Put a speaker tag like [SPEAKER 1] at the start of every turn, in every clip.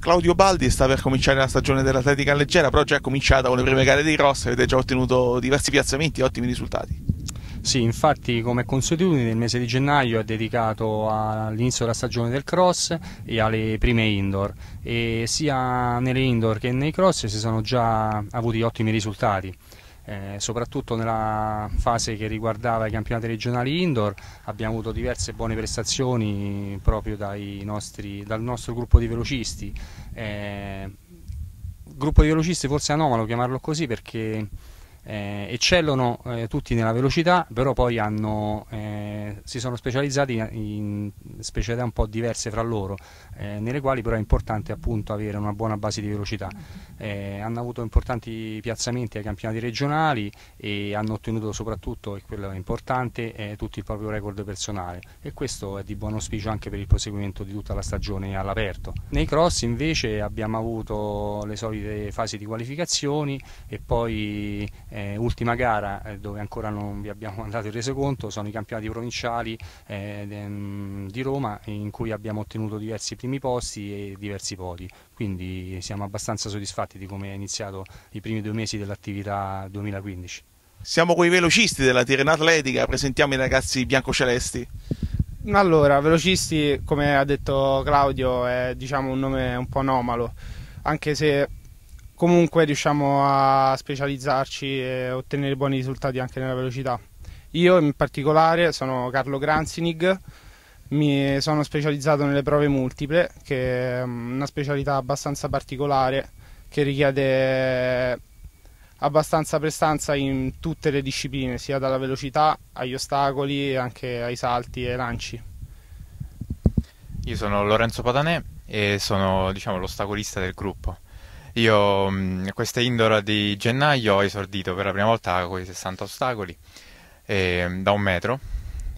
[SPEAKER 1] Claudio Baldi sta per cominciare la stagione dell'atletica leggera, però già è cominciata con le prime gare dei cross, avete già ottenuto diversi piazzamenti e ottimi risultati.
[SPEAKER 2] Sì, infatti come consuetudine nel mese di gennaio è dedicato all'inizio della stagione del cross e alle prime indoor e sia nelle indoor che nei cross si sono già avuti ottimi risultati eh, soprattutto nella fase che riguardava i campionati regionali indoor abbiamo avuto diverse buone prestazioni proprio nostri, dal nostro gruppo di velocisti. Eh, gruppo di velocisti forse anomalo chiamarlo così perché eh, eccellono eh, tutti nella velocità, però poi hanno, eh, si sono specializzati in specialità un po' diverse fra loro, eh, nelle quali però è importante appunto avere una buona base di velocità. Eh, hanno avuto importanti piazzamenti ai campionati regionali e hanno ottenuto soprattutto, e quello è importante, eh, tutto il proprio record personale e questo è di buon auspicio anche per il proseguimento di tutta la stagione all'aperto. Nei cross invece abbiamo avuto le solite fasi di qualificazioni e poi eh, ultima gara eh, dove ancora non vi abbiamo mandato il resoconto sono i campionati provinciali eh, ehm, di Roma in cui abbiamo ottenuto diversi primi posti e diversi podi, quindi siamo abbastanza soddisfatti di come è iniziato i primi due mesi dell'attività 2015.
[SPEAKER 1] Siamo con i velocisti della Tirena Atletica, presentiamo i ragazzi biancocelesti.
[SPEAKER 3] Allora, velocisti, come ha detto Claudio, è diciamo, un nome un po' anomalo, anche se comunque riusciamo a specializzarci e ottenere buoni risultati anche nella velocità. Io in particolare sono Carlo Granzinig, mi sono specializzato nelle prove multiple, che è una specialità abbastanza particolare che richiede abbastanza prestanza in tutte le discipline, sia dalla velocità agli ostacoli, anche ai salti e lanci.
[SPEAKER 4] Io sono Lorenzo Patanè e sono diciamo, l'ostacolista del gruppo. Io a mm, questa indoor di gennaio ho esordito per la prima volta con i 60 ostacoli eh, da un metro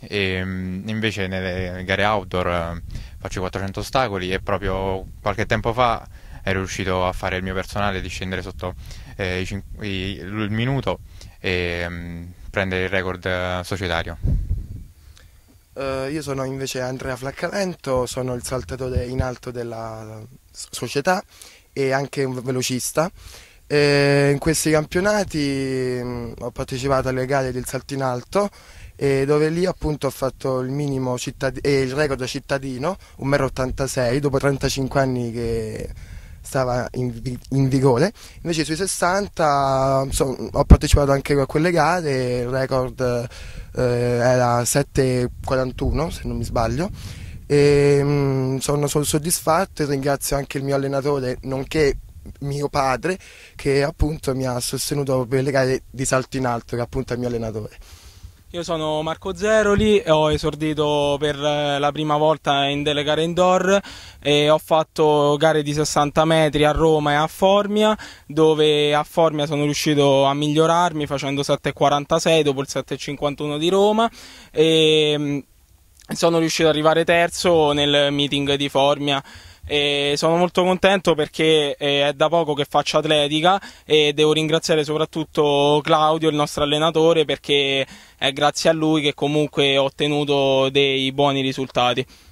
[SPEAKER 4] e ehm, invece nelle gare outdoor eh, faccio 400 ostacoli e proprio qualche tempo fa ero riuscito a fare il mio personale di scendere sotto eh, i il minuto e mh, mm, prendere il record eh, societario.
[SPEAKER 5] Uh, io sono invece Andrea Flaccalento, sono il saltatore in alto della società e anche un velocista. E eh, in questi campionati mm, ho partecipato alle gare del salto in alto dove lì appunto ho fatto il minimo eh, il record cittadino, 1,86 m, dopo 35 anni che stava in, in vigore. Invece sui 60 so, ho partecipato anche a quelle gare, il record eh, era 7,41 se non mi sbaglio. E, ehm, sono soddisfatto e ringrazio anche il mio allenatore, nonché mio padre, che appunto mi ha sostenuto per le gare di salto in alto, che appunto è il mio allenatore.
[SPEAKER 1] Io sono Marco Zeroli, ho esordito per eh, la prima volta in delle gare indoor e ho fatto gare di 60 metri a Roma e a Formia, dove a Formia sono riuscito a migliorarmi facendo 7,46 dopo il 7,51 di Roma e mm, sono riuscito ad arrivare terzo nel meeting di Formia e sono molto contento perché eh, è da poco che faccio atletica e devo ringraziare soprattutto Claudio, il nostro allenatore, perché è grazie a lui che comunque ho
[SPEAKER 2] ottenuto dei buoni risultati.